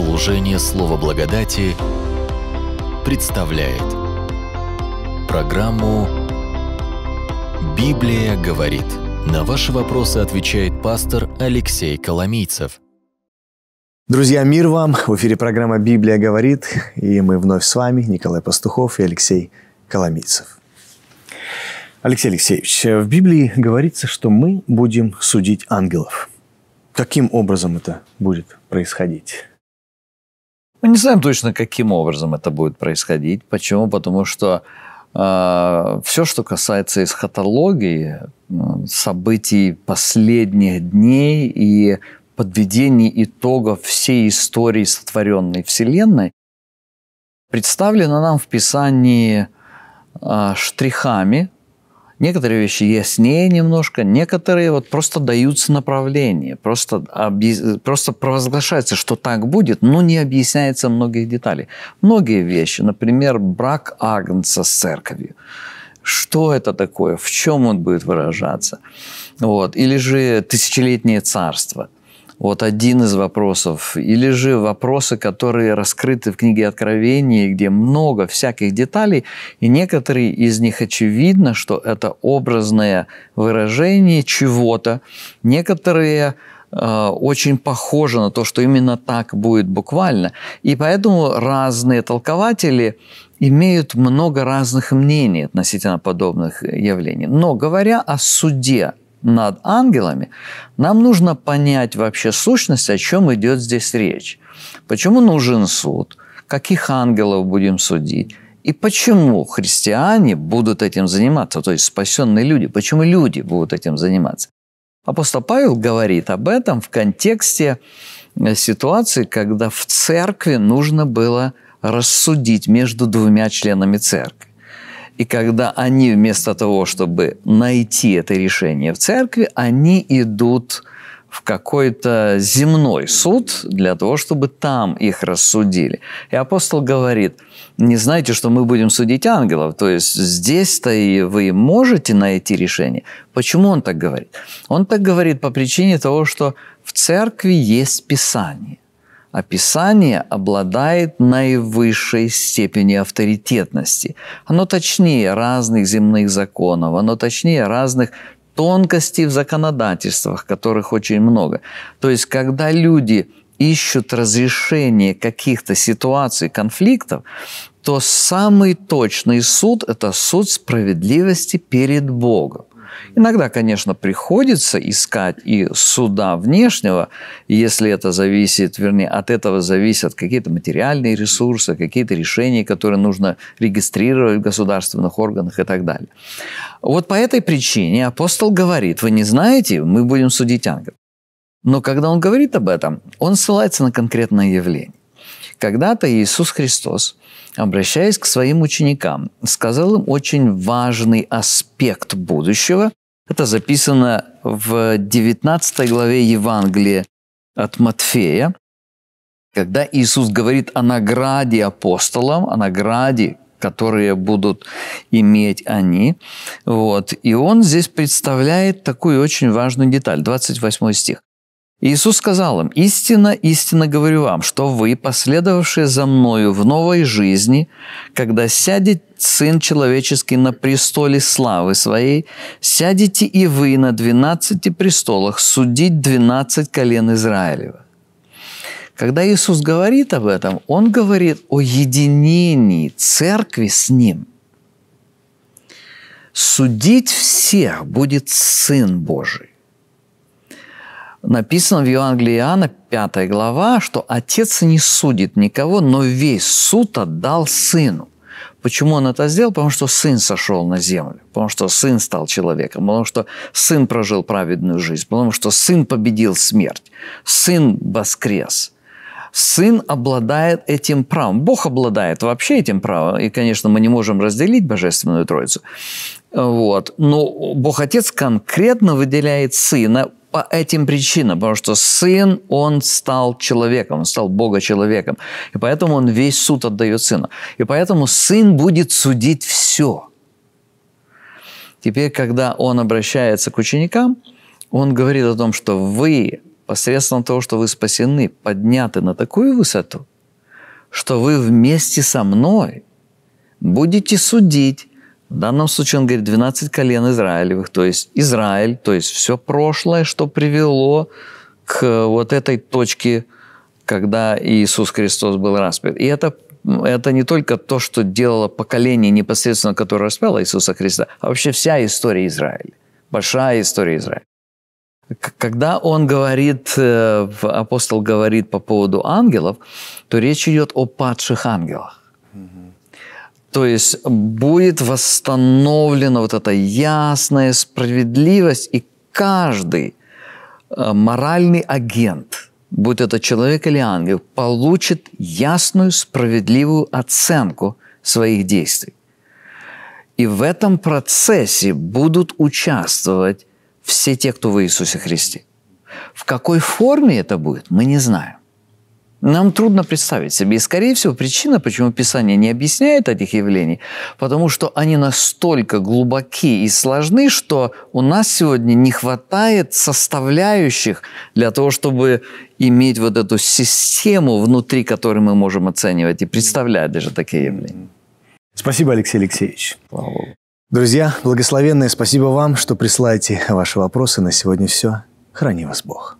Служение Слова Благодати представляет программу «Библия говорит». На ваши вопросы отвечает пастор Алексей Коломийцев. Друзья, мир вам! В эфире программа «Библия говорит», и мы вновь с вами, Николай Пастухов и Алексей Коломийцев. Алексей Алексеевич, в Библии говорится, что мы будем судить ангелов. Каким образом это будет происходить? Мы не знаем точно, каким образом это будет происходить. Почему? Потому что э, а, все, что касается эсхатологии, ну, событий последних дней и подведения итогов всей истории сотворенной Вселенной, представлено нам в Писании э, штрихами, Некоторые вещи яснее немножко, некоторые вот просто даются направление, просто, объ... просто провозглашается, что так будет, но не объясняется многих деталей. Многие вещи, например, брак Агнца с церковью. Что это такое? В чем он будет выражаться? Вот. Или же тысячелетнее царство – вот один из вопросов. Или же вопросы, которые раскрыты в книге Откровения, где много всяких деталей, и некоторые из них очевидно, что это образное выражение чего-то. Некоторые э, очень похоже на то, что именно так будет буквально. И поэтому разные толкователи имеют много разных мнений относительно подобных явлений. Но говоря о суде, над ангелами, нам нужно понять вообще сущность, о чем идет здесь речь. Почему нужен суд? Каких ангелов будем судить? И почему христиане будут этим заниматься, то есть спасенные люди, почему люди будут этим заниматься? Апостол Павел говорит об этом в контексте э, ситуации, когда в церкви нужно было рассудить между двумя членами церкви. И когда они вместо того, чтобы найти это решение в церкви, они идут в какой-то земной суд для того, чтобы там их рассудили. И апостол говорит, не знаете, что мы будем судить ангелов, то есть здесь-то и вы можете найти решение. Почему он так говорит? Он так говорит по причине того, что в церкви есть Писание – Описание обладает наивысшей степенью авторитетности. Оно точнее разных земных законов, оно точнее разных тонкостей в законодательствах, которых очень много. То есть, когда люди ищут разрешение каких-то ситуаций, конфликтов, то самый точный суд – это суд справедливости перед Богом. Иногда, конечно, приходится искать и суда внешнего, если это зависит, вернее, от этого зависят какие-то материальные ресурсы, какие-то решения, которые нужно регистрировать в государственных органах и так далее. Вот по этой причине апостол говорит, вы не знаете, мы будем судить ангел. Но когда он говорит об этом, он ссылается на конкретное явление. Когда-то Иисус Христос, обращаясь к своим ученикам, сказал им очень важный аспект будущего. Это записано в 19 главе Евангелия от Матфея, когда Иисус говорит о награде апостолам, о награде, которые будут иметь они. Вот. И он здесь представляет такую очень важную деталь, 28 стих. Иисус сказал им, «Истинно, истинно говорю вам, что вы, последовавшие за Мною в новой жизни, когда сядет Сын Человеческий на престоле славы Своей, сядете и вы на двенадцати престолах судить двенадцать колен Израилева». Когда Иисус говорит об этом, Он говорит о единении церкви с Ним. Судить всех будет Сын Божий написано в Евангелии Иоанна, 5 глава, что отец не судит никого, но весь суд отдал сыну. Почему он это сделал? Потому что сын сошел на землю, потому что сын стал человеком, потому что сын прожил праведную жизнь, потому что сын победил смерть, сын воскрес. Сын обладает этим правом. Бог обладает вообще этим правом. И, конечно, мы не можем разделить Божественную Троицу. Вот. Но Бог Отец конкретно выделяет Сына по этим причинам, потому что сын, он стал человеком, он стал Бога-человеком. И поэтому он весь суд отдает сына. И поэтому сын будет судить все. Теперь, когда он обращается к ученикам, он говорит о том, что вы, посредством того, что вы спасены, подняты на такую высоту, что вы вместе со мной будете судить в данном случае он говорит 12 колен Израилевых, то есть Израиль, то есть все прошлое, что привело к вот этой точке, когда Иисус Христос был распят. И это, это не только то, что делало поколение непосредственно, которое распяло Иисуса Христа, а вообще вся история Израиля, большая история Израиля. Когда он говорит, э, апостол говорит по поводу ангелов, то речь идет о падших ангелах. То есть будет восстановлена вот эта ясная справедливость, и каждый э, моральный агент, будь это человек или ангел, получит ясную справедливую оценку своих действий. И в этом процессе будут участвовать все те, кто в Иисусе Христе. В какой форме это будет, мы не знаем нам трудно представить себе. И, скорее всего, причина, почему Писание не объясняет этих явлений, потому что они настолько глубоки и сложны, что у нас сегодня не хватает составляющих для того, чтобы иметь вот эту систему, внутри которой мы можем оценивать и представлять даже такие явления. Спасибо, Алексей Алексеевич. Слава Богу. Друзья, благословенное, спасибо вам, что присылаете ваши вопросы. На сегодня все. Храни вас Бог.